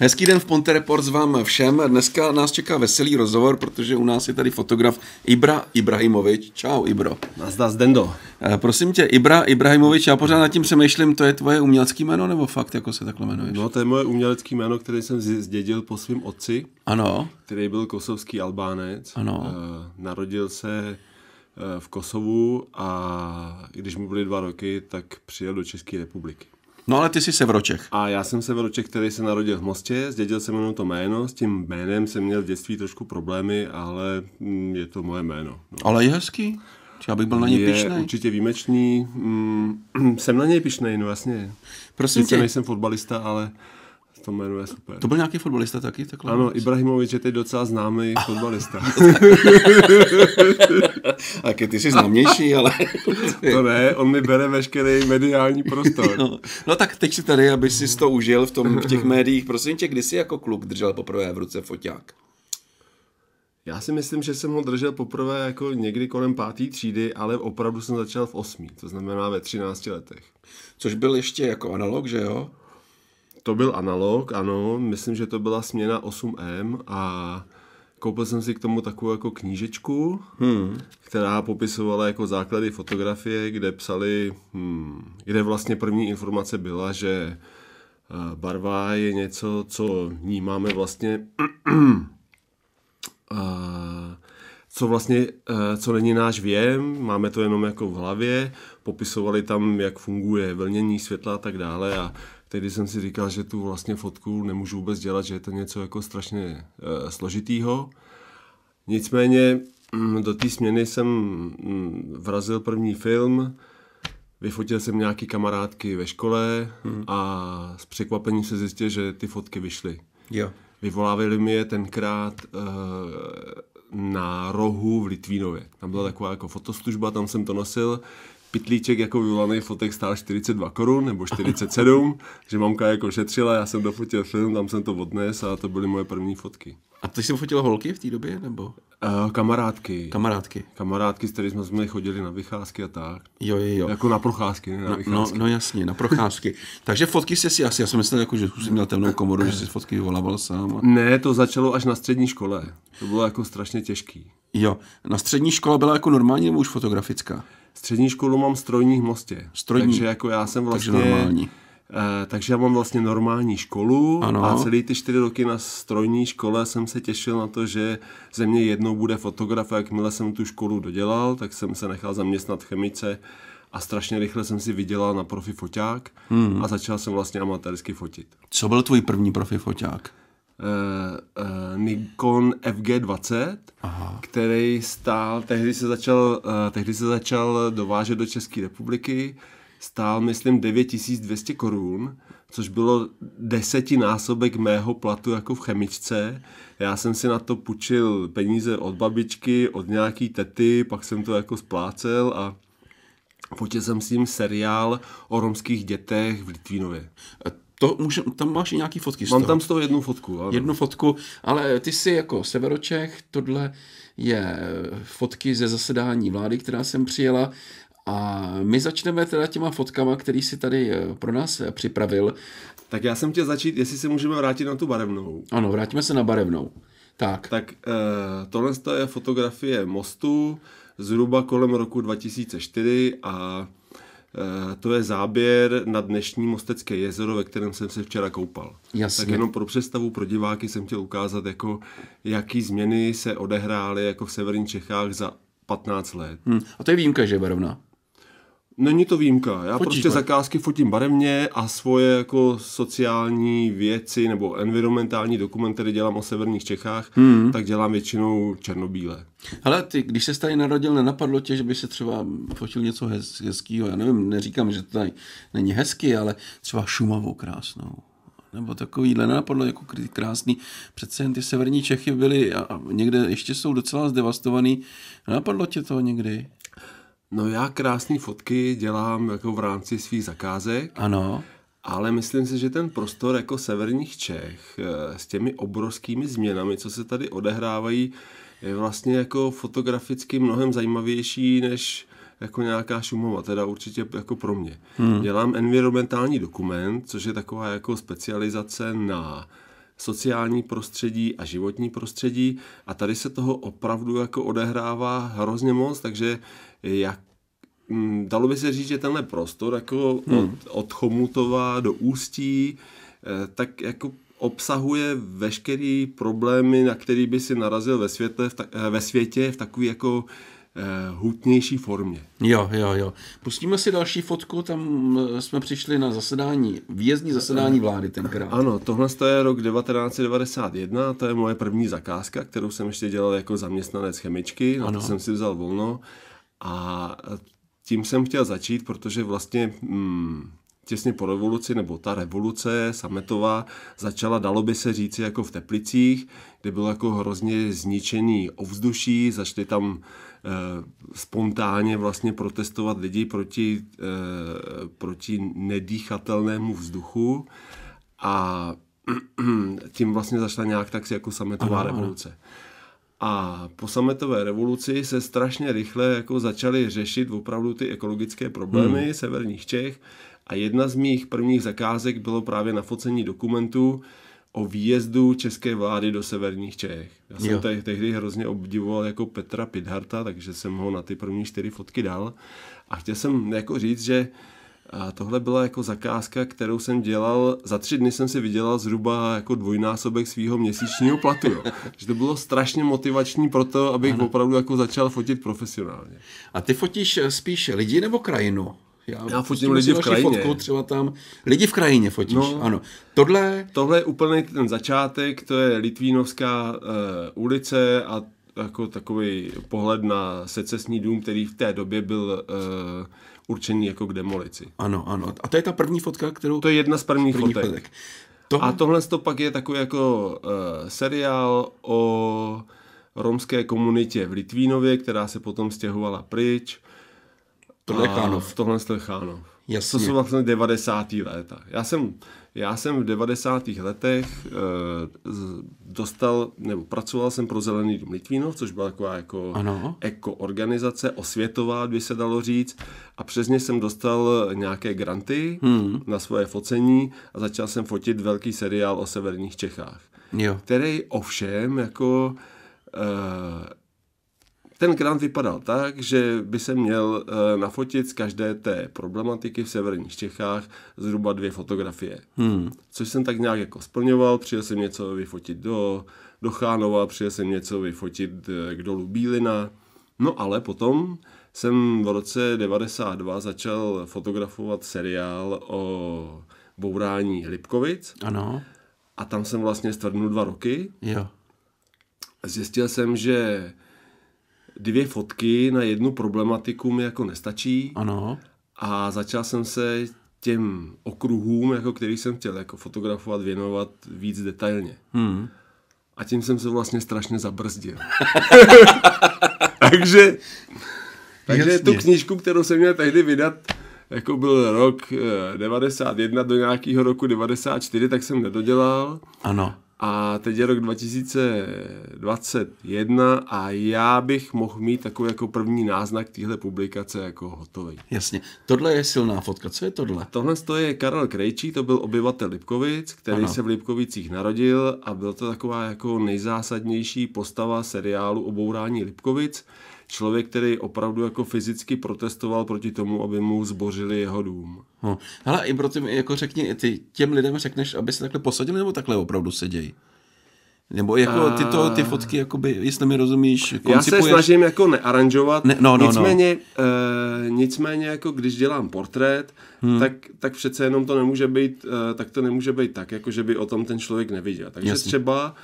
Hezký den v Ponte Report s vám všem. Dneska nás čeká veselý rozhovor, protože u nás je tady fotograf Ibra Ibrahimovič. Čau, Ibro. Nazdá Dendo. Eh, prosím tě, Ibra Ibrahimovič, já pořád nad tím přemýšlím, to je tvoje umělecké jméno nebo fakt, jako se takhle jmenuješ? No, to je moje umělecké jméno, které jsem zdědil po svém otci. Ano. Který byl kosovský Albánec. Ano. Eh, narodil se eh, v Kosovu a když mu byly dva roky, tak přijel do České republiky. No ale ty jsi ročech. A já jsem se v ročech, který se narodil v Mostě, zdědil jsem jenom to jméno, s tím jménem jsem měl v dětství trošku problémy, ale mm, je to moje jméno. No. Ale je hezký. Já bych byl na něj pišný. Je určitě výjimečný. Mm, jsem na něj pišnej, no jasně. Prosím Sice tě. nejsem fotbalista, ale to jmenuje super. To byl nějaký fotbalista taky? Takhle? Ano, Ibrahimovič je teď docela známý ah. fotbalista. A ty jsi známější, ale... to ne, on mi bere veškerý mediální prostor. no, no, tak teď si tady, aby si to užil v, tom, v těch médiích. Prosím tě, kdy jsi jako kluk držel poprvé v ruce foťák? Já si myslím, že jsem ho držel poprvé jako někdy kolem páté třídy, ale opravdu jsem začal v osmí, to znamená ve třinácti letech. Což byl ještě jako analog, že jo? To byl analog, ano, myslím, že to byla směna 8M a koupil jsem si k tomu takovou jako knížečku, hmm. která popisovala jako základy fotografie, kde psali, hmm, kde vlastně první informace byla, že eh, barva je něco, co vnímáme vlastně, eh, co vlastně, eh, co není náš věm, máme to jenom jako v hlavě, popisovali tam, jak funguje vlnění světla a tak dále a tehdy jsem si říkal, že tu vlastně fotku nemůžu vůbec dělat, že je to něco jako strašně e, složitýho. Nicméně mm, do té směny jsem mm, vrazil první film, vyfotil jsem nějaký kamarádky ve škole hmm. a s překvapením se zjistil, že ty fotky vyšly. Jo. mi je tenkrát e, na rohu v Litvínově. Tam byla taková jako fotoslužba, tam jsem to nosil pitlíček jako vyvolaný fotek stál 42 korun nebo 47, že mamka jako šetřila, já jsem dofotil film, tam jsem to odnes a to byly moje první fotky. A ty jsi fotil holky v té době, nebo? Uh, kamarádky. Kamarádky. Kamarádky, s kterými jsme chodili na vycházky a tak. Jo, jo, jo. Jako na procházky, ne na no, no vycházky. No, no jasně, na procházky. Takže fotky jsi si asi, já jsem myslel, jako, že jsi měl temnou komoru, že jsi fotky vyvolával sám. A... Ne, to začalo až na střední škole. To bylo jako strašně těžký. Jo, na střední škola byla jako normální nebo už fotografická? Střední školu mám v strojních Mostě. Strojní. Takže jako já jsem vlastně... Takže normální. Uh, takže já mám vlastně normální školu ano. a celý ty čtyři roky na strojní škole jsem se těšil na to, že ze mě jednou bude fotograf a jakmile jsem tu školu dodělal, tak jsem se nechal zaměstnat chemice a strašně rychle jsem si vydělal na profi foťák hmm. a začal jsem vlastně amatérsky fotit. Co byl tvůj první profi foťák? uh, Nikon FG20, Aha. který stál, tehdy se začal, uh, tehdy se začal dovážet do České republiky, stál myslím 9200 korun, což bylo desetinásobek mého platu jako v chemičce. Já jsem si na to půjčil peníze od babičky, od nějaký tety, pak jsem to jako splácel a fotil jsem s ním seriál o romských dětech v Litvínově. A to může, tam máš i nějaký fotky z Mám toho. tam z toho jednu fotku. Ano. Jednu fotku, ale ty jsi jako severočech, tohle je fotky ze zasedání vlády, která jsem přijela a my začneme teda těma fotkama, který si tady eh, pro nás eh, připravil. Tak já jsem chtěl začít, jestli se můžeme vrátit na tu barevnou. Ano, vrátíme se na barevnou. Tak. Tak eh, tohle je fotografie mostu zhruba kolem roku 2004 a Eh, to je záběr na dnešní Mostecké jezero, ve kterém jsem se včera koupal. Jasně. Tak jenom pro představu pro diváky jsem chtěl ukázat, jako, jaký změny se odehrály jako v severních Čechách za 15 let. Hmm. A to je výjimka, že Barovna? Není to výjimka. Já Fotíš, prostě ne? zakázky fotím barevně a svoje jako sociální věci nebo environmentální dokument, který dělám o severních Čechách, hmm. tak dělám většinou černobílé. Ale ty, když se tady narodil, nenapadlo tě, že by se třeba fotil něco hez, hezkého. Já nevím, neříkám, že to tady není hezky, ale třeba Šumavou krásnou nebo takovýhle nenapadlo jako krásný. Přece jen ty severní Čechy byly a někde ještě jsou docela zdevastovaný. Napadlo tě to někdy? No já krásné fotky dělám jako v rámci svých zakázek. Ano. Ale myslím si, že ten prostor jako severních Čech eh, s těmi obrovskými změnami, co se tady odehrávají, je vlastně jako fotograficky mnohem zajímavější než jako nějaká Šumova, teda určitě jako pro mě. Hmm. Dělám environmentální dokument, což je taková jako specializace na sociální prostředí a životní prostředí a tady se toho opravdu jako odehrává hrozně moc, takže jak mm, dalo by se říct, že tenhle prostor jako hmm. od, od Chomutova do Ústí, eh, tak jako obsahuje veškerý problémy, na který by si narazil ve, světle, v ta, eh, ve světě v takové jako eh, hutnější formě. Jo, jo, jo. Pustíme si další fotku, tam eh, jsme přišli na zasedání, výjezdní zasedání vlády tenkrát. Ano, tohle je rok 1991, to je moje první zakázka, kterou jsem ještě dělal jako zaměstnanec chemičky, ano. na to jsem si vzal volno a tím jsem chtěl začít, protože vlastně hmm, těsně po revoluci, nebo ta revoluce sametová začala, dalo by se říci, jako v Teplicích, kde bylo jako hrozně zničený ovzduší, začaly tam eh, spontánně vlastně protestovat lidi proti, eh, proti nedýchatelnému vzduchu a tím vlastně začala nějak tak si jako sametová ano, revoluce. Ano. A po sametové revoluci se strašně rychle jako začaly řešit opravdu ty ekologické problémy hmm. severních Čech a jedna z mých prvních zakázek bylo právě na focení dokumentů o výjezdu české vlády do severních Čech. Já jsem te- tehdy hrozně obdivoval jako Petra Pidharta, takže jsem ho na ty první čtyři fotky dal a chtěl jsem jako říct, že a tohle byla jako zakázka, kterou jsem dělal, za tři dny jsem si vydělal zhruba jako dvojnásobek svého měsíčního platu. Jo. Že to bylo strašně motivační pro to, abych ano. opravdu jako začal fotit profesionálně. A ty fotíš eh, spíš lidi nebo krajinu? Já, já fotím lidi v krajině. Fotku, třeba tam. Lidi v krajině fotíš, no, ano. Tohle... Tohle je úplně ten začátek, to je Litvínovská uh, ulice a jako takový pohled na secesní dům, který v té době byl uh, určený jako k demolici. Ano, ano. A to je ta první fotka, kterou... To je jedna z prvních první fotek. fotek. To... A tohle to pak je takový jako uh, seriál o romské komunitě v Litvínově, která se potom stěhovala pryč. Tohle je Chánov. Tohle je Chánov. Jasně. To jsou vlastně 90. léta. Já jsem já jsem v 90. letech e, dostal, nebo pracoval jsem pro Zelený dům Litvínov, což byla taková jako ano. ekoorganizace, osvětová, by se dalo říct. A přesně jsem dostal nějaké granty hmm. na svoje focení a začal jsem fotit velký seriál o severních Čechách. Jo. Který ovšem jako eh, ten grant vypadal tak, že by se měl eh, nafotit z každé té problematiky v severních Čechách zhruba dvě fotografie. Hmm. Což jsem tak nějak jako splňoval, přijel jsem něco vyfotit do, do Chánova, přijel jsem něco vyfotit eh, k dolu Bílina. No ale potom jsem v roce 92 začal fotografovat seriál o bourání Lipkovic. Ano. A tam jsem vlastně stvrdnul dva roky. Jo. Zjistil jsem, že dvě fotky na jednu problematiku mi jako nestačí. Ano. A začal jsem se těm okruhům, jako který jsem chtěl jako fotografovat, věnovat víc detailně. Hmm. A tím jsem se vlastně strašně zabrzdil. takže takže tu knížku, kterou jsem měl tehdy vydat, jako byl rok 91 eh, do nějakého roku 94, tak jsem nedodělal. Ano. A teď je rok 2021 a já bych mohl mít takový jako první náznak téhle publikace jako hotový. Jasně. Tohle je silná fotka. Co je tohle? A tohle je Karel Krejčí, to byl obyvatel Lipkovic, který ano. se v Lipkovicích narodil a byl to taková jako nejzásadnější postava seriálu Obourání Lipkovic člověk, který opravdu jako fyzicky protestoval proti tomu, aby mu zbořili jeho dům. No. Ale Hele, i pro jako řekni, ty těm lidem řekneš, aby se takhle posadili, nebo takhle opravdu sedějí? Nebo jako ty, to, ty eh. fotky, jakoby, jestli mi rozumíš, koncipuješ. Já se snažím jako nearanžovat, ne, no, no, no. nicméně, no. E, nicméně jako když dělám portrét, hmm. tak, tak přece jenom to nemůže být, e, tak to nemůže být tak, jako že by o tom ten člověk neviděl. Takže Jasně. třeba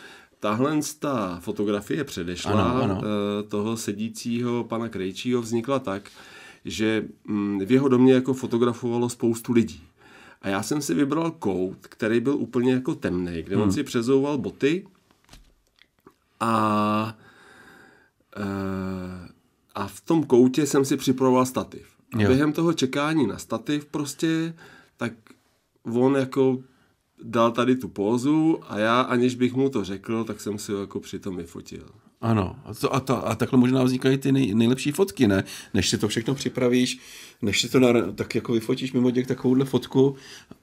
Tahle ta fotografie předešla ano, ano. Eh, toho sedícího pana Krejčího vznikla tak, že mm, v jeho domě jako fotografovalo spoustu lidí. A já jsem si vybral kout, který byl úplně jako temný, kde hmm. on si přezouval boty a, eh, a v tom koutě jsem si připravoval stativ. A během toho čekání na stativ prostě, tak on jako dal tady tu pózu a já, aniž bych mu to řekl, tak jsem si ho jako přitom vyfotil. Ano, a, to, a, to, a takhle možná vznikají ty nej, nejlepší fotky, ne? Než si to všechno připravíš, než si to na, tak jako vyfotíš mimo děk takovouhle fotku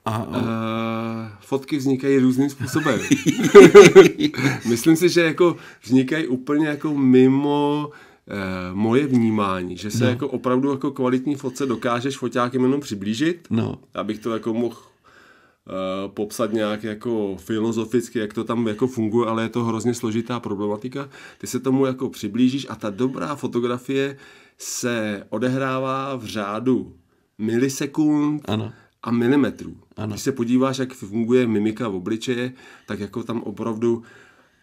a... a... Uh, fotky vznikají různým způsobem. Myslím si, že jako vznikají úplně jako mimo uh, moje vnímání, že se no. jako opravdu jako kvalitní fotce dokážeš foťákem jenom přiblížit, no. abych to jako mohl Eh, popsat nějak jako filozoficky, jak to tam jako funguje, ale je to hrozně složitá problematika. Ty se tomu jako přiblížíš a ta dobrá fotografie se odehrává v řádu milisekund ano. a milimetrů. Ano. Když se podíváš, jak funguje mimika v obličeje, tak jako tam opravdu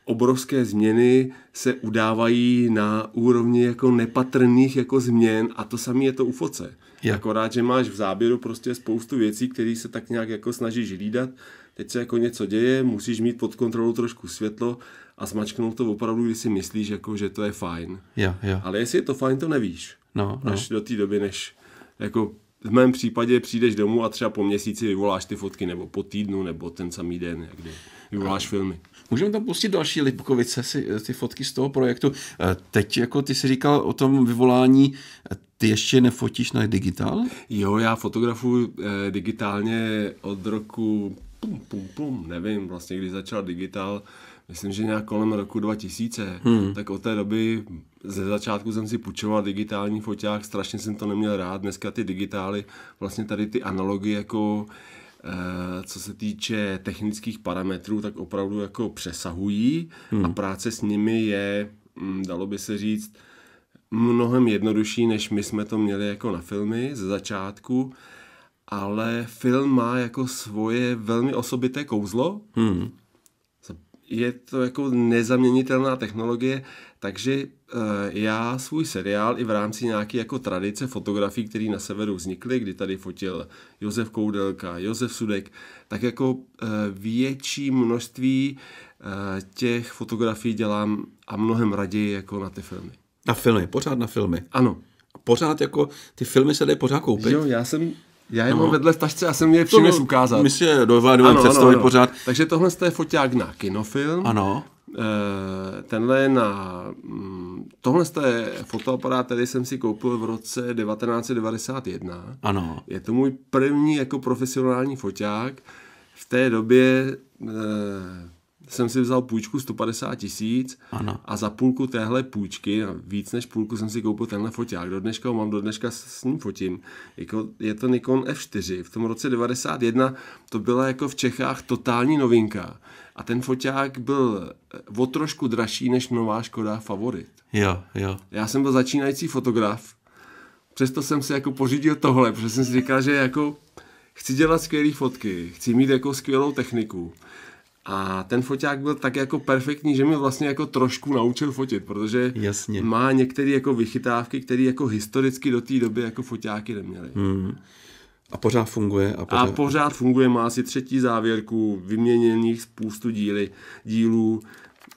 obrovské změny se udávají na úrovni jako nepatrných jako změn a to samé je to u foce. Je. Akorát, že máš v záběru prostě spoustu věcí, které se tak nějak jako snažíš hlídat, teď se jako něco děje, musíš mít pod kontrolou trošku světlo a smačknout to opravdu, když si myslíš, jako, že to je fajn. Je, je. Ale jestli je to fajn, to nevíš. No, no. Až do té doby, než jako v mém případě přijdeš domů a třeba po měsíci vyvoláš ty fotky, nebo po týdnu, nebo ten samý den, kdy vyvoláš filmy. Můžeme tam pustit další Lipkovice, si, ty fotky z toho projektu. Eh, teď, jako ty si říkal o tom vyvolání, eh, ty ještě nefotíš na digitál? Jo, já fotografuji eh, digitálně od roku, pum, pum, pum, nevím, vlastně, kdy začal digitál, myslím, že nějak kolem roku 2000, hmm. tak od té doby ze začátku jsem si půjčoval digitální foťák, strašně jsem to neměl rád, dneska ty digitály, vlastně tady ty analogy jako Eh, co se týče technických parametrů, tak opravdu jako přesahují hmm. a práce s nimi je, mm, dalo by se říct, mnohem jednodušší, než my jsme to měli jako na filmy ze začátku, ale film má jako svoje velmi osobité kouzlo. Hmm. Je to jako nezaměnitelná technologie takže e, já svůj seriál i v rámci nějaké jako tradice fotografií, které na severu vznikly, kdy tady fotil Josef Koudelka, Josef Sudek, tak jako e, větší množství e, těch fotografií dělám a mnohem raději jako na ty filmy. Na filmy, pořád na filmy. Ano. Pořád jako, ty filmy se dají pořád koupit. Jo, já jsem já jenom no. vedle v tašce a jsem je všimnes no, ukázal. My si je dovedeme představit pořád. Takže tohle je foťák na kinofilm. Ano. Eh, tenhle na... Mm, tohle je fotoaparát, který jsem si koupil v roce 1991. Ano. Je to můj první jako profesionální foťák. V té době eh, jsem si vzal půjčku 150 tisíc a za půlku téhle půjčky, víc než půlku, jsem si koupil tenhle foťák. Do dneška ho mám, do dneška s ním fotím. Jako, je to Nikon F4. V tom roce 1991 to byla jako v Čechách totální novinka. A ten foťák byl eh, o trošku dražší než nová Škoda Favorit. Jo, jo. Já jsem byl začínající fotograf, přesto jsem si jako pořídil tohle, protože jsem si říkal, že jako chci dělat skvělé fotky, chci mít jako skvělou techniku. A ten foťák byl tak jako perfektní, že mě vlastně jako trošku naučil fotit, protože Jasně. má některé jako vychytávky, které jako historicky do té doby jako foťáky neměly. Mm. A pořád funguje. A pořád, a pořád funguje, má asi třetí závěrku, vyměněných spoustu díly, dílů,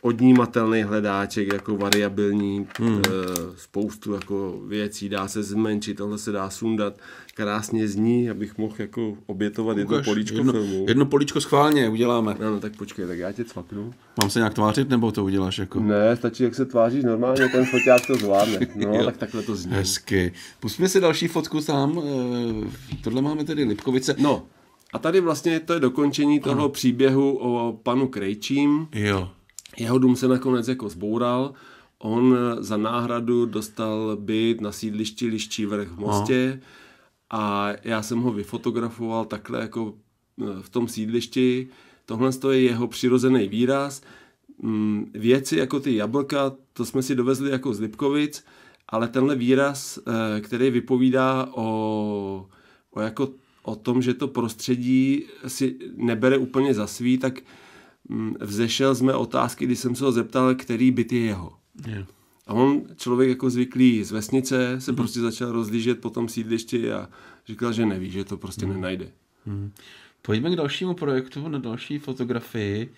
odnímatelný hledáček, jako variabilní, hmm. Eh, spoustu jako věcí dá se zmenšit, tohle se dá sundat, krásně zní, abych mohl jako obětovat Ukaž, jedno políčko jedno, filmu. Jedno políčko schválně uděláme. no, no tak počkej, tak já tě cvaknu. Mám se nějak tvářit, nebo to uděláš jako? Ne, stačí, jak se tváříš normálně, ten foták to zvládne. No, tak takhle to zní. Hezky. Pusme si další fotku e, Tohle máme tedy Lipkovice. No, a tady vlastně to je dokončení toho ano. příběhu o panu Krejčím. Jo jeho dům se nakonec jako zboural, on eh, za náhradu dostal byt na sídlišti Liščí vrch v Mostě a já jsem ho vyfotografoval takhle jako eh, v tom sídlišti. Tohle je jeho přirozený výraz. Mm, věci jako ty jablka, to jsme si dovezli jako z Lipkovic, ale tenhle výraz, eh, který vypovídá o, o, jako, o tom, že to prostředí si nebere úplně za svý, tak Mm, vzešel z mé otázky, když jsem se ho zeptal, který byt je jeho. Yeah. A on, člověk jako zvyklý z vesnice, se mm. prostě začal rozlížet po tom sídlišti a říkal, že neví, že to prostě mm. nenajde. Mm. Pojďme k dalšímu projektu, na další fotografii.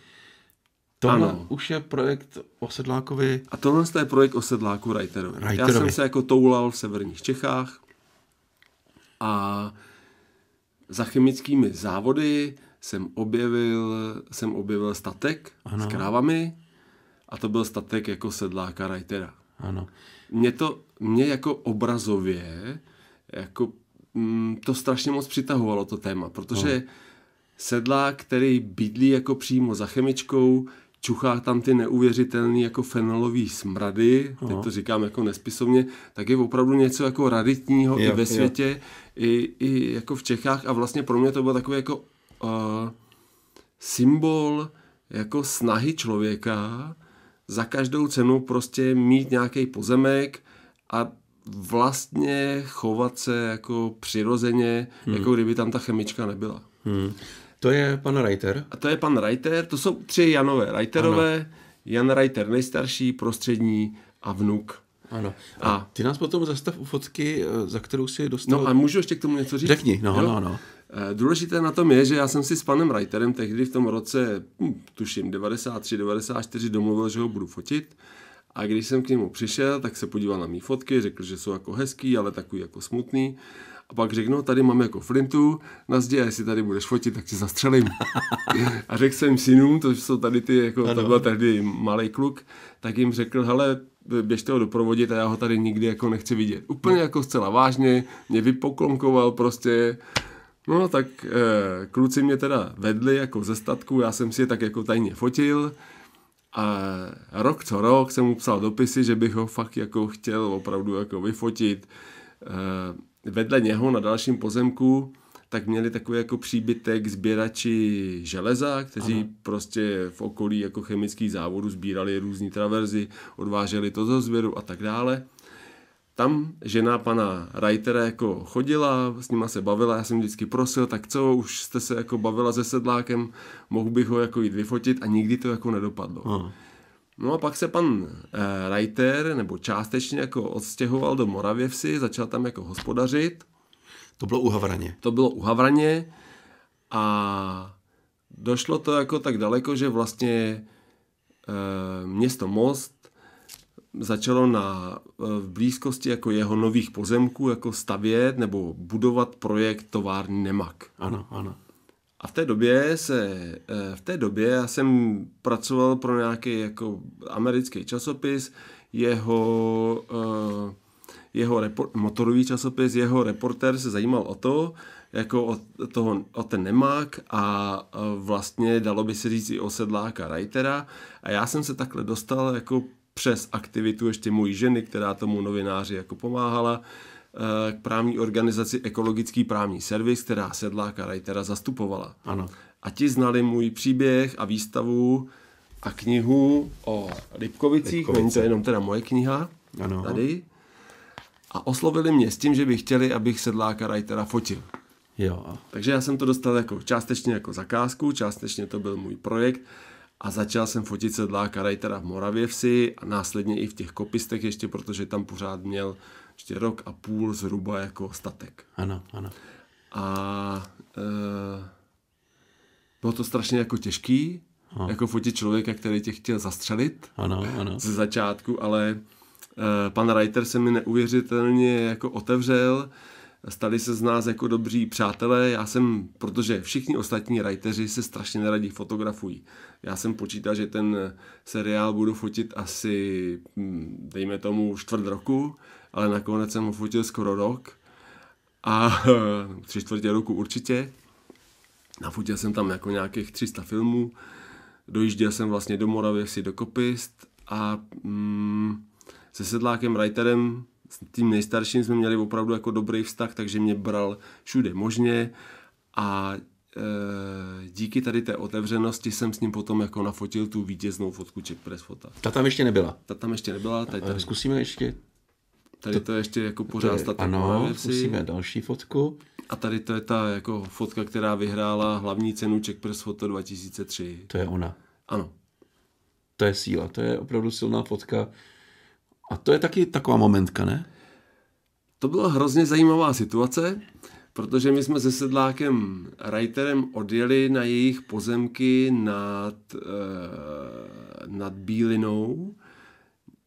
Tohle ano. už je projekt Osedlákovi. A tohle je projekt Osedláku Reiterovi. Reiterovi. Já jsem se jako toulal v severních Čechách a za chemickými závody jsem objevil, jsem objevil statek ano. s krávami a to byl statek jako sedláka Reitera. Ano. Mě to, mě jako obrazově, jako m, mm, to strašně moc přitahovalo to téma, protože ano. sedlák, který bydlí jako přímo za chemičkou, čuchá tam ty neuvěřitelné jako fenolový smrady, ano. teď no. to říkám jako nespisovně, tak je opravdu něco jako raditního jo, i ve světě, i, i jako v Čechách a vlastně pro mě to byl takový jako symbol jako snahy člověka za každou cenu prostě mít nějaký pozemek a vlastně chovat se jako přirozeně, hmm. jako kdyby tam ta chemička nebyla. Hmm. To je pan Reiter? A to je pan Reiter, to jsou tři Janové Reiterové, ano. Jan Reiter nejstarší, prostřední a vnuk. Ano. A, a ty nás potom zastav u fotky, eh, za kterou si dostal... No a můžu ještě k tomu něco říct? Řekni, no, jo? no, no. Eh, důležité na tom je, že já jsem si s panem Reiterem tehdy v tom roce, hm, tuším, 93, 94 domluvil, že ho budu fotit. A když jsem k němu přišel, tak se podíval na mý fotky, řekl, že jsou jako hezký, ale takový jako smutný. A pak řekl, no tady mám jako flintu, na zdi a jestli tady budeš fotit, tak tě zastřelím. a řekl jsem synům, to jsou tady ty, jako ano. to byl tehdy malý kluk, tak jim řekl, hele, běžte ho doprovodit a já ho tady nikdy jako nechci vidět. Úplně no. jako zcela vážně, mě vypoklonkoval prostě No tak e, kluci mě teda vedli jako ze statku, já jsem si je tak jako tajně fotil a rok co rok jsem mu psal dopisy, že bych ho fakt jako chtěl opravdu jako vyfotit. E, vedle něho na dalším pozemku tak měli takový jako příbytek sběrači železa, kteří ano. prostě v okolí jako chemických závodů sbírali různé traverzy, odváželi to do sběru a tak dále tam žena pana Reitera jako chodila, s nima se bavila, já jsem vždycky prosil, tak co, už jste se jako bavila se sedlákem, mohl bych ho jako jít vyfotit a nikdy to jako nedopadlo. Aha. No a pak se pan e, Reiter, nebo částečně jako odstěhoval do Moravěvsi, začal tam jako hospodařit. To bylo u Havraně. To bylo u Havraně a došlo to jako tak daleko, že vlastně e, město Most začalo na, eh, v blízkosti jako jeho nových pozemků jako stavět nebo budovat projekt továrny Nemak. Ano, ano. A v té době se, eh, v té době já jsem pracoval pro nějaký jako americký časopis, jeho, eh, jeho repor, motorový časopis, jeho reporter se zajímal o to, jako o, toho, o ten nemák a vlastně dalo by se říct i o sedláka Reitera a já jsem se takhle dostal jako přes aktivitu ještě mojí ženy, která tomu novináři jako pomáhala, eh, k právní organizaci Ekologický právní servis, která Sedláka Reitera zastupovala. Ano. A ti znali můj příběh a výstavu a knihu o Lipkovicích, Lipkovice. není to jenom teda moje kniha, ano. tady. A oslovili mě s tím, že by chtěli, abych Sedláka Reitera fotil. Jo. Takže já jsem to dostal jako částečně jako zakázku, částečně to byl můj projekt a začal jsem fotit karaj teda v Moravě vsi a následně i v těch kopistech ještě, protože tam pořád měl ještě rok a půl zhruba jako statek. Ano, ano. A e, bylo to strašně jako těžký, ano. jako fotit člověka, který tě chtěl zastřelit ano, ano. ze začátku, ale e, pan Reiter se mi neuvěřitelně jako otevřel, stali se z nás jako dobří přátelé. Já jsem, protože všichni ostatní rajteři se strašně neradí fotografují. Já jsem počítal, že ten seriál budu fotit asi, hm, dejme tomu, čtvrt roku, ale nakonec jsem ho fotil skoro rok. A tři čtvrtě roku určitě. Nafotil jsem tam jako nějakých 300 filmů. Dojížděl jsem vlastně do Moravy si do Kopist a mm, se sedlákem, writerem s tím nejstarším jsme měli opravdu jako dobrý vztah, takže mě bral všude možně a eh, díky tady té otevřenosti jsem s ním potom jako nafotil tu vítěznou fotku Czech Press fota. Ta tam ještě nebyla. Ta tam ještě nebyla. Tady, tady. Zkusíme ještě. Tady to, to je ještě jako pořád ta Ano, zkusíme další fotku. A tady to je ta jako fotka, která vyhrála hlavní cenu Czech Press Photo 2003. To je ona. Ano. To je síla, to je opravdu silná fotka a to je taky taková momentka, ne? To byla hrozně zajímavá situace, protože my jsme se sedlákem Reiterem odjeli na jejich pozemky nad, eh, nad Bílinou,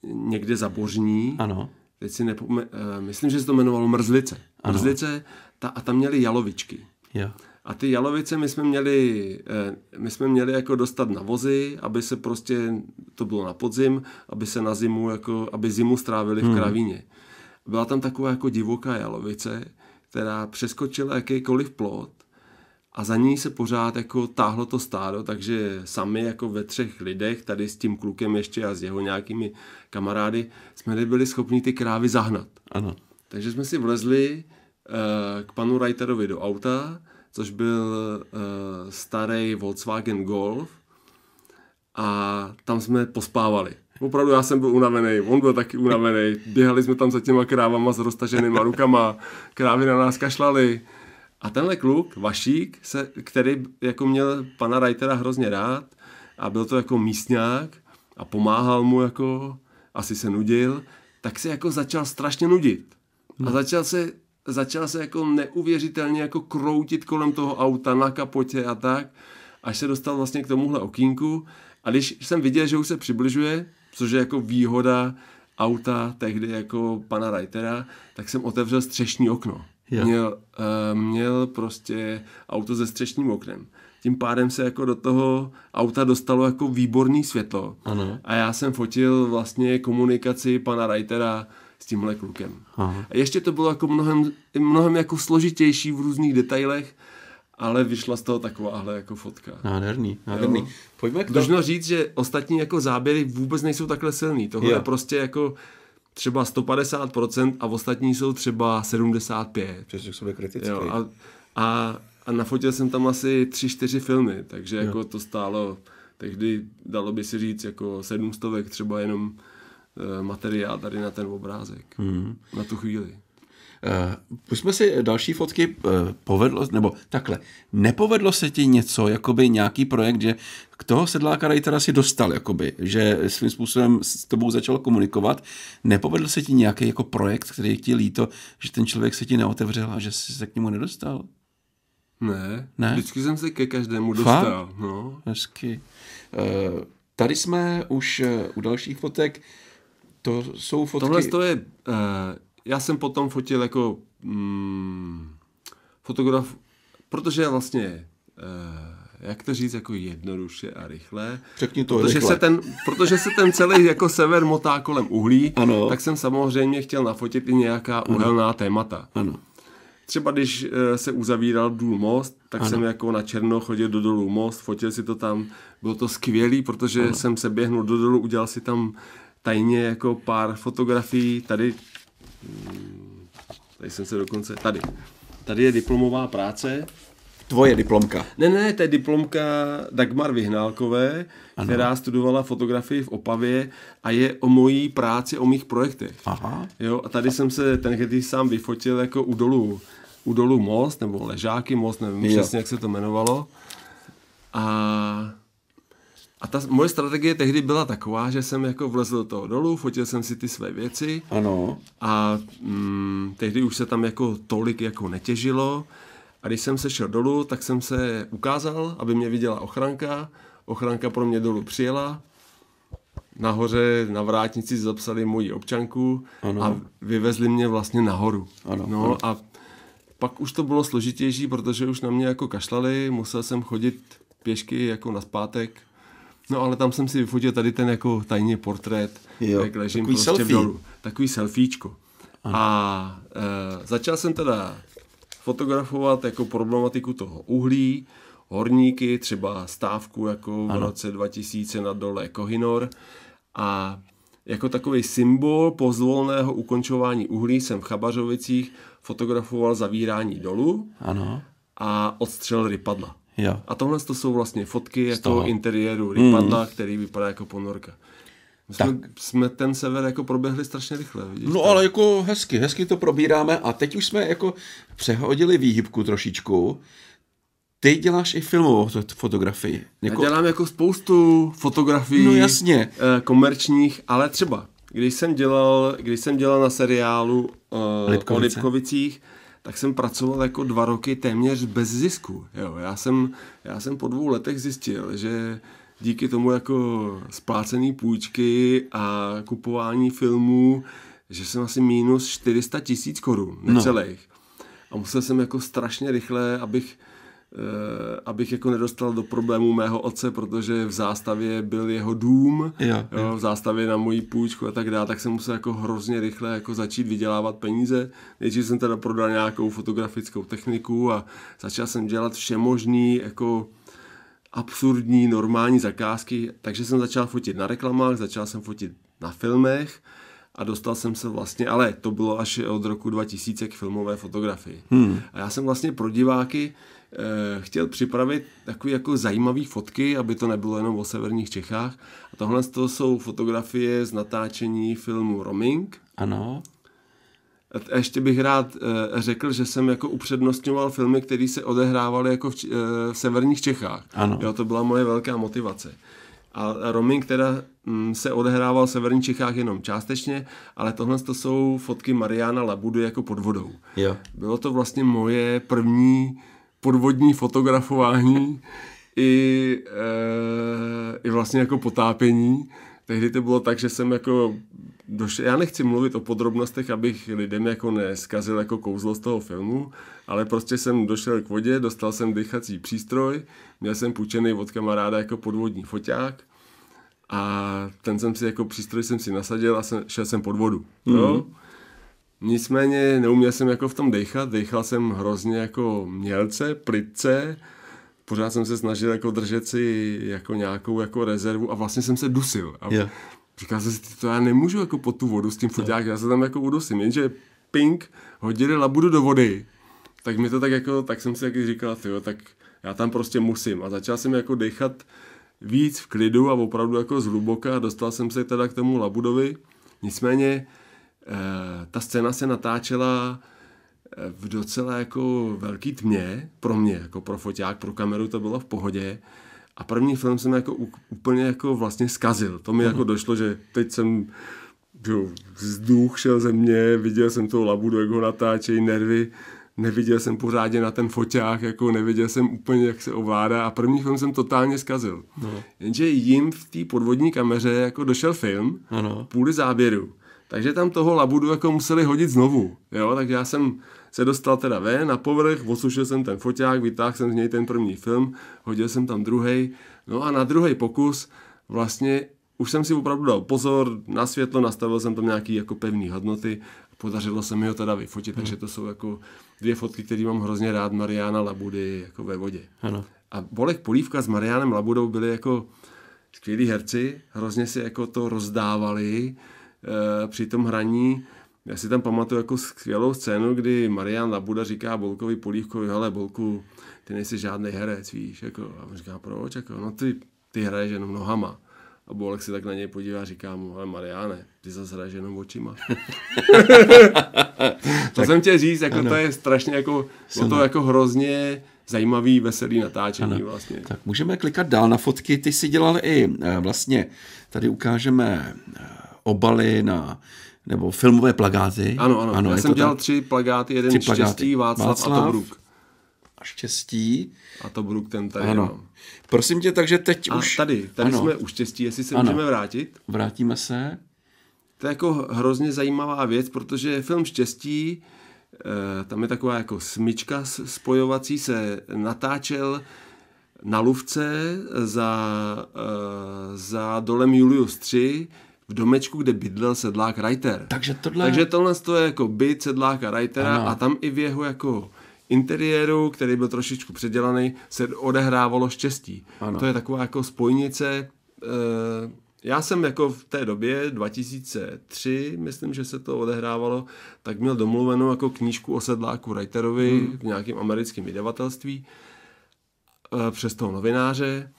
někde za Božní, Ano. Teď si nepome- eh, myslím, že se to jmenovalo Mrzlice. Ano. Mrzlice ta, a tam měli jalovičky. Jo. A ty jalovice my jsme měli, eh, my jsme měli jako dostat na vozy, aby se prostě, to bylo na podzim, aby se na zimu, jako, aby zimu strávili v hmm. kravíně. Byla tam taková jako divoká jalovice, která přeskočila jakýkoliv plot a za ní se pořád jako táhlo to stádo, takže sami jako ve třech lidech, tady s tím klukem ještě a s jeho nějakými kamarády, jsme nebyli schopni ty krávy zahnat. Ano. Takže jsme si vlezli uh, k panu Reiterovi do auta, což byl uh, starý Volkswagen Golf a tam jsme pospávali. Opravdu já jsem byl unavený, on byl taky unavený, běhali jsme tam za těma krávama s roztaženýma rukama, krávy na nás kašlaly. A tenhle kluk, Vašík, se, který jako měl pana Reitera hrozně rád a byl to jako místňák a pomáhal mu jako, asi se nudil, tak se jako začal strašně nudit. A hmm. začal se začal se jako neuvěřitelně jako kroutit kolem toho auta na kapotě a tak, až se dostal vlastně k tomuhle okínku. a když jsem viděl, že už se přibližuje, což je jako výhoda auta tehdy jako pana Reitera, tak jsem otevřel střešní okno. Yeah. Měl, uh, měl prostě auto se střešním oknem. Tím pádem se jako do toho auta dostalo jako výborný světlo. Ano. A já jsem fotil vlastně komunikaci pana Reitera s tímhle klukem. Aha. A ještě to bylo jako mnohem, mnohem jako složitější v různých detailech, ale vyšla z toho takováhle jako fotka. Nádherný, nádherný. Jo? Pojďme k Dlužno říct, že ostatní jako záběry vůbec nejsou takhle silný. Tohle jo. je prostě jako třeba 150% a ostatní jsou třeba 75%. Přesně jsou sobě kritický. Jo, a, a, a nafotil jsem tam asi 3-4 filmy, takže jo. jako to stálo, tehdy dalo by se říct jako sedmstovek třeba jenom Eh, materiál tady na ten obrázek, mm. na tu chvíli. Uh, pusme si další fotky, uh, povedlo, nebo takhle, nepovedlo se ti něco, jakoby nějaký projekt, že k toho sedláka Reitera si dostal, jakoby, že svým způsobem s tobou začal komunikovat, nepovedl se ti nějaký jako projekt, který ti líto, že ten člověk se ti neotevřel a že jsi se k němu nedostal? Ne, ne? vždycky jsem se ke každému dostal. Fakt? No. Hezky. Uh, tady jsme už u dalších fotek to jsou fotky... Tohle to je... Uh, já jsem potom fotil jako mm, fotograf, protože vlastně uh, jak to říct, jako jednoduše a rychle. Řekni to protože rychle. Se ten, protože se ten celý jako sever motá kolem uhlí, ano. tak jsem samozřejmě chtěl nafotit i nějaká ano. uhelná témata. Ano. Třeba když eh, se uzavíral důl most, tak ano. jsem jako na černo chodil do dolů most, fotil si to tam, bylo to skvělý, protože ano. jsem se běhnul do dolu, udělal si tam tajně jako pár fotografií. Tady, mm, tady jsem se dokonce, tady. Tady je diplomová práce. Tvoje diplomka. Ne, ne, to je diplomka Dagmar Vyhnálkové, ano. která studovala fotografii v Opavě a je o mojí práci, o mých projektech. Aha. Jo, a tady jsem se ten když sám vyfotil jako u dolů, u dolů most, nebo ležáky most, nevím přesně, jak se to jmenovalo. A a ta moje strategie tehdy byla taková, že jsem jako vlezl toho dolů, fotil jsem si ty své věci. Ano. A mm, tehdy už se tam jako tolik jako netěžilo. A když jsem se šel dolů, tak jsem se ukázal, aby mě viděla ochranka. Ochranka pro mě dolů přijela. Nahoře na vrátnici zapsali moji občanku ano. a vyvezli mě vlastně nahoru. Ano, no ano. a pak už to bylo složitější, protože už na mě jako kašlali, musel jsem chodit pěšky jako na zpátek No ale tam jsem si vyfotil tady ten jako tajně portrét, jo, jak ležím takový prostě selfie. dolů. Takový selfiečko. A e, začal jsem teda fotografovat jako problematiku toho uhlí, horníky, třeba stávku jako v ano. roce 2000 na dole Kohinor jako a jako takový symbol pozvolného ukončování uhlí jsem v Chabařovicích fotografoval zavírání dolů ano. a odstřel rypadla. Jo. A tohle to jsou vlastně fotky Z jako toho, interiéru Rypadla, hmm. který vypadá jako ponorka. My jsme, tak. jsme ten sever jako proběhli strašně rychle. Vidíš, no tak? ale jako hezky, hezky to probíráme a teď už jsme jako přehodili výhybku trošičku. Ty děláš i filmovou fotografii. Jako... Já dělám jako spoustu fotografií no, jasně. Eh, komerčních, ale třeba, když jsem dělal, když jsem dělal na seriálu uh, Lipkovice. o Lipkovicích, tak jsem pracoval jako dva roky téměř bez zisku. Jo, já, jsem, já jsem po dvou letech zjistil, že díky tomu jako splácený půjčky a kupování filmů, že jsem asi minus 400 tisíc korun, no. necelých. No. A musel jsem jako strašně rychle, abych Eh, abych jako nedostal do problému mého otce, protože v zástavě byl jeho dům, jo, jo, v zástavě na moji půjčku a tak dále, tak jsem musel jako hrozně rychle jako začít vydělávat peníze. Nejdřív jsem teda prodal nějakou fotografickou techniku a začal jsem dělat vše možný jako absurdní normální zakázky, takže jsem začal fotit na reklamách, začal jsem fotit na filmech, a dostal jsem se vlastně, ale to bylo až od roku 2000 k filmové fotografii. Hmm. A já jsem vlastně pro diváky Eh, chtěl připravit takové jako zajímavé fotky, aby to nebylo jenom o severních Čechách. A tohle toho jsou fotografie z natáčení filmu Roaming. Ano. A ještě bych rád eh, řekl, že jsem jako upřednostňoval filmy, které se odehrávaly jako v, eh, v severních Čechách. Ano. Jo, to byla moje velká motivace. A roaming teda mm, se odehrával v severních Čechách jenom částečně, ale tohle to jsou fotky Mariana Labudy jako pod vodou. Jo. Bylo to vlastně moje první podvodní fotografování i, e, i vlastně jako potápění. Tehdy to bylo tak, že jsem jako došel, já nechci mluvit o podrobnostech, abych lidem jako neskazil jako kouzlo z toho filmu, ale prostě jsem došel k vodě, dostal jsem dýchací přístroj, měl jsem půjčený od kamaráda jako podvodní foťák a ten jsem si jako přístroj jsem si nasadil a jsem, šel jsem pod vodu. Mm-hmm. Jo? Mhm. Nicméně neuměl jsem jako v tom dechat, dechal jsem hrozně jako mělce, plitce, pořád jsem se snažil jako držet si jako nějakou jako rezervu a vlastně jsem se dusil. A yeah. Říkal jsem si, to já nemůžu jako pod tu vodu s tím foťákem, já se tam jako udusím, jenže ping, hodili labudu do vody, tak mi to tak jako, tak jsem si taky říkal, tyjo, tak já tam prostě musím. A začal jsem jako dechat víc v klidu a opravdu jako zhluboka a dostal jsem se teda k tomu labudovi. Nicméně Eh, ta scéna se natáčela eh, v docela jako velký tmě, pro mě, jako pro foťák, pro kameru to bylo v pohodě. A první film jsem jako úplně jako vlastně zkazil. To mi jako mhm. došlo, že teď jsem že vzduch šel ze mě, viděl jsem tu labudu, jak ho natáčejí nervy, neviděl jsem pořádně na ten foťák, jako neviděl jsem úplně, jak se ovládá a první film jsem totálně zkazil. No. Jenže jim v té podvodní kameře jako došel film, ano. půli záběru. Takže tam toho labudu jako museli hodit znovu. Jo? Tak já jsem se dostal teda ven na povrch, osušil jsem ten foťák, vytáhl jsem z něj ten první film, hodil jsem tam druhý. No a na druhý pokus vlastně už jsem si opravdu dal pozor na světlo, nastavil jsem tam nějaký jako pevné hodnoty, podařilo se mi ho teda vyfotit, hmm. takže to jsou jako dvě fotky, které mám hrozně rád, Mariana Labudy jako ve vodě. Ano. A Bolek Polívka s Marianem Labudou byli jako skvělí herci, hrozně si jako to rozdávali, Eh, při tom hraní. Já si tam pamatuju jako skvělou scénu, kdy Marian Labuda říká Bolkovi Polívkovi, hele Bolku, ty nejsi žádný herec, víš, jako, a on říká, proč, jako, no ty, ty hraješ jenom nohama. A Bolek si tak na něj podívá a říká mu, ale Mariane, ty zase hraješ jenom očima. to tak, jsem chtěl říct, jako ano. to je strašně jako, Silná. to jako hrozně zajímavý, veselý natáčení ano. vlastně. Tak můžeme klikat dál na fotky, ty si dělal i eh, vlastně, tady ukážeme eh, obaly na nebo filmové plagáty. Ano, ano. ano Já jsem dělal tři plagáty, jeden tři plagáty. Štěstí, Václav, Václav a Tobruk. A štěstí. A Tobruk ten tady ano. Mám. No. Prosím tě, takže teď a už... tady, tady ano. jsme u štěstí, jestli se ano. můžeme vrátit. Vrátíme se. To je jako hrozně zajímavá věc, protože film Štěstí, eh, tam je taková jako smyčka spojovací, se natáčel na Luvce za, eh, za dolem Julius 3 v domečku, kde bydlel sedlák Reiter. Takže tohle... Takže tohle je jako byt sedláka Reitera ano. a tam i v jeho jako interiéru, který byl trošičku předělaný, se odehrávalo štěstí. Ano. To je taková jako spojnice... Eh, já jsem jako v té době, 2003, myslím, že se to odehrávalo, tak měl domluvenou jako knížku o sedláku Reiterovi hmm. v nějakém americkém vydavatelství eh, přes toho novináře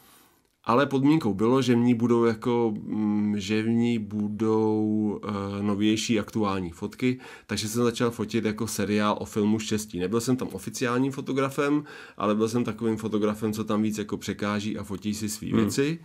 ale podmínkou bylo, že v ní budou jako, mm, že v ní budou eh, novější aktuální fotky, takže jsem začal fotit jako seriál o filmu štěstí. Nebyl jsem tam oficiálním fotografem, ale byl jsem takovým fotografem, co tam víc jako překáží a fotí si svý hmm. věci.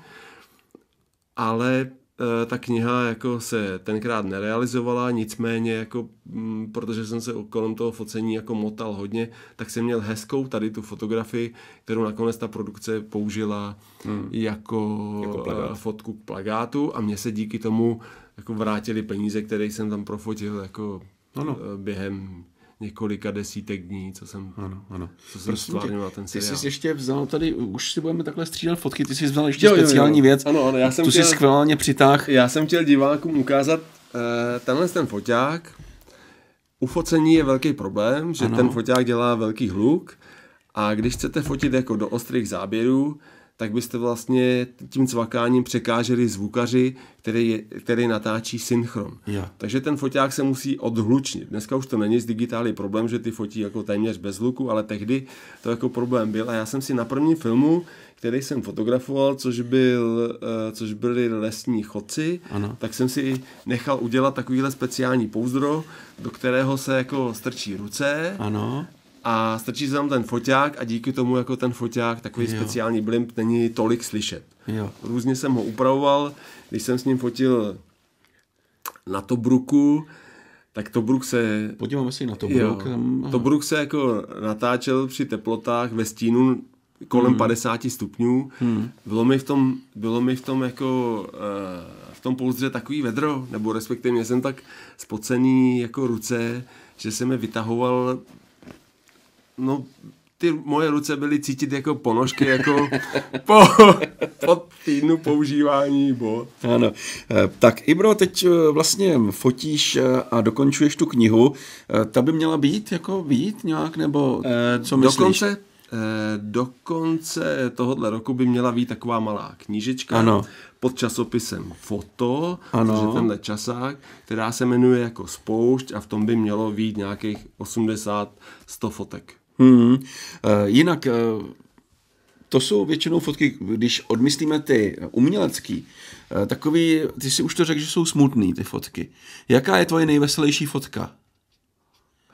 Ale Eh, ta kniha jako se tenkrát nerealizovala, nicméně jako, mm, protože jsem se kolem toho focení jako motal hodně, tak jsem měl hezkou tady tu fotografii, kterou nakonec ta produkce použila hmm. jako, jako eh, plagát. fotku k plagátu a mě se díky tomu jako vrátili peníze, které jsem tam profotil jako no, no. během několika desítek dní, co jsem, ano, ano. Co jsem Prosím ten seriál. Ty jsi ještě vzal tady, už si budeme takhle střílet fotky, ty jsi vzal ještě jo, speciální jo, jo. věc, ano, ano, já jsem tu chtěl, jsi skvělně přitáhl. Já jsem chtěl divákům ukázat uh, tenhle ten foťák. U focení je velký problém, že ano. ten foťák dělá velký hluk a když chcete fotit jako do ostrých záběrů, tak byste vlastně tím cvakáním překáželi zvukaři, který, je, který natáčí synchron. Jo. Takže ten foťák se musí odhlučnit. Dneska už to není z digitální problém, že ty fotí jako téměř bez luku, ale tehdy to jako problém byl. A já jsem si na prvním filmu, který jsem fotografoval, což, byl, eh, což byly lesní chodci, ano. tak jsem si nechal udělat takovýhle speciální pouzdro, do kterého se jako strčí ruce ano a stačí se tam ten foťák a díky tomu jako ten foťák, takový jo. speciální blimp, není tolik slyšet. Jo. Různě jsem ho upravoval, když jsem s ním fotil na Tobruku, tak Tobruk se... Podíváme se na Tobruk. Tobruk se jako natáčel při teplotách ve stínu kolem hmm. 50 stupňů. Hmm. Bylo, mi v tom, bylo mi v tom jako eh, v tom pouzdře takový vedro, nebo respektive jsem tak spocený jako ruce, že jsem je vytahoval no, ty moje ruce byly cítit jako ponožky, jako po, po týdnu používání bot. Ano. Eh, tak Ibro, teď eh, vlastně fotíš eh, a dokončuješ tu knihu. Ta by měla být, jako být nějak, nebo co myslíš? Dokonce Dokonce konce tohohle roku by měla být taková malá knížička ano. pod časopisem Foto, ano. protože je tenhle časák, která se jmenuje jako Spoušť a v tom by mělo být nějakých 80-100 fotek. Hmm. Eh, jinak eh, to jsou většinou fotky, když odmyslíme ty umělecký, eh, takový, ty si už to řekl, že jsou smutný ty fotky. Jaká je tvoje nejveselější fotka?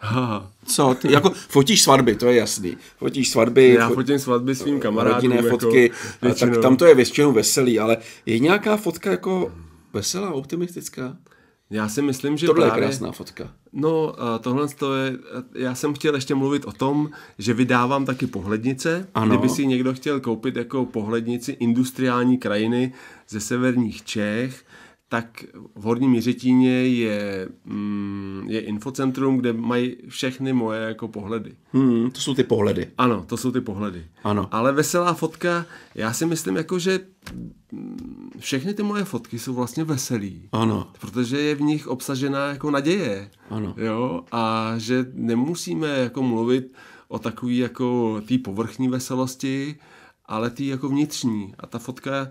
Ha. Co? Ty, jako fotíš svatby, to je jasný. Fotíš svatby. Já fot... fotím svatby svým kamarádům. Rodinné jako fotky, většinou. tak tam to je většinou veselý, ale je nějaká fotka jako veselá, optimistická? Já si myslím, že Tohle právě... je krásná fotka. No, tohle to je... Já jsem chtěl ještě mluvit o tom, že vydávám taky pohlednice. Ano. Kdyby si někdo chtěl koupit jako pohlednici industriální krajiny ze severních Čech, tak v Horním Jiřetíně je, mm, je infocentrum, kde mají všechny moje jako pohledy. Hmm, to jsou ty pohledy. Ano, to jsou ty pohledy. Ano. Ale veselá fotka, já si myslím jako, že mm, všechny ty moje fotky jsou vlastně veselý. Ano. Protože je v nich obsažená jako naděje. Ano. Jo, a že nemusíme jako mluvit o takový jako té povrchní veselosti, ale ty jako vnitřní. A ta fotka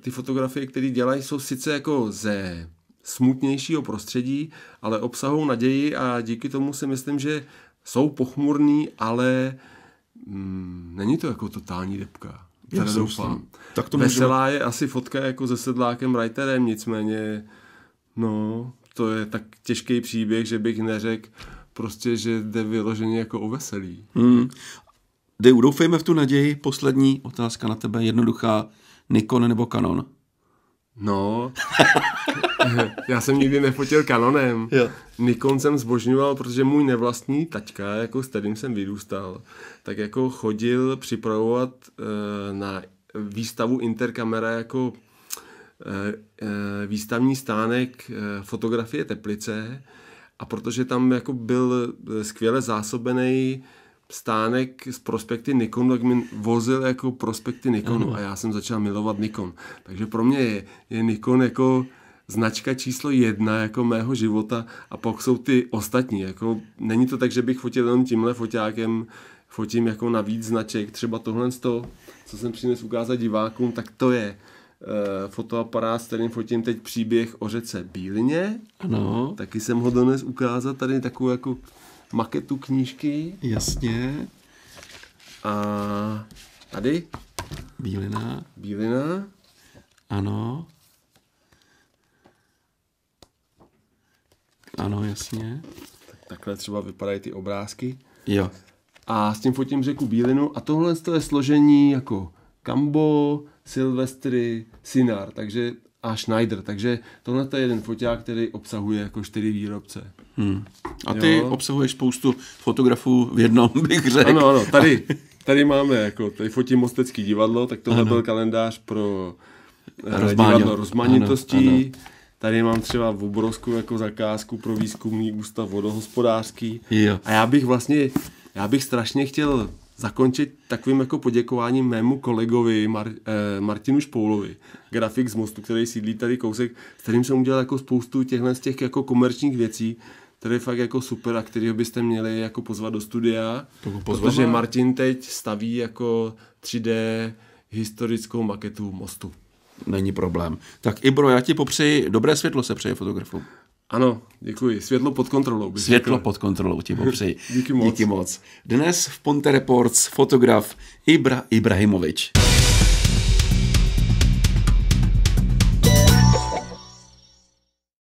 ty fotografie, které dělají, jsou sice jako ze smutnějšího prostředí, ale obsahou naději a díky tomu si myslím, že jsou pochmurný, ale mm, není to jako totální depka. Já doufám. Tak to Veselá můžeme... je asi fotka jako se sedlákem writerem, nicméně no, to je tak těžký příběh, že bych neřekl prostě, že jde vyloženě jako o veselí. Hmm. Dej, doufejme v tu naději. Poslední otázka na tebe, jednoduchá. Nikon nebo Canon? No, já jsem nikdy nefotil Canonem. Jo. Nikon jsem zbožňoval, protože můj nevlastní taťka, jako s kterým jsem vyrůstal, tak jako chodil připravovat uh, na výstavu Interkamera jako eh, eh, výstavní stánek fotografie Teplice a protože tam jako byl skvěle zásobený stánek s prospekty Nikon, tak mi vozil jako prospekty Nikonu ano. a já jsem začal milovat Nikon. Takže pro mě je, je Nikon jako značka číslo jedna jako mého života a pak jsou ty ostatní. Jako, není to tak, že bych fotil jenom tímhle foťákem, fotím jako na víc značek, třeba tohle z toho, co jsem přinesl ukázat divákům, tak to je e, fotoaparát, s kterým fotím teď příběh o řece Bílině. Ano. Taky jsem ho dones ukázat, tady takovou jako maketu knížky. Jasně. A tady? Bílina. Bílina. Ano. Ano, jasně. Tak, takhle třeba vypadají ty obrázky. Jo. A s tím fotím řeku Bílinu. A tohle je složení jako Kambo, Silvestry, Sinar. Takže a Schneider, takže tohle je jeden foták, který obsahuje jako čtyři výrobce. Hmm. A ty jo? obsahuješ spoustu fotografů v jednom, bych řekl. Ano, ano, tady, tady máme, jako, tady fotím Mostecký divadlo, tak tohle ano. byl kalendář pro eh, Rozmáňo. divadlo rozmanitostí. Ano, ano. Tady mám třeba v obrovsku jako zakázku pro výzkumný ústav vodohospodářský. Jo. A já bych vlastně, já bych strašně chtěl zakončit takovým jako poděkováním mému kolegovi Mar- eh, Martinu Špoulovi, grafik z Mostu, který sídlí tady kousek, s kterým jsem udělal jako spoustu těchhle z těch jako komerčních věcí, který je fakt jako super a kterýho byste měli jako pozvat do studia, protože Martin teď staví jako 3D historickou maketu mostu. Není problém. Tak Ibro, já ti popřeji dobré světlo se přeje fotografům. Ano, děkuji. Světlo pod kontrolou. Bych Světlo řekl. pod kontrolou ti popřeji. Díky moc. Díky moc. Dnes v Ponte Reports fotograf Ibra Ibrahimovič.